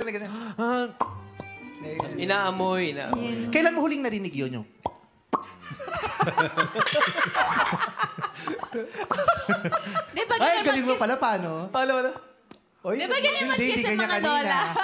Inaamoy, inaamoy. Kailan mo huling narinig yun yung... Di ba Ay, ganun galing mo pala, paano? Paano, paano? Oy, Di ba ganun mag-kiss mga lola?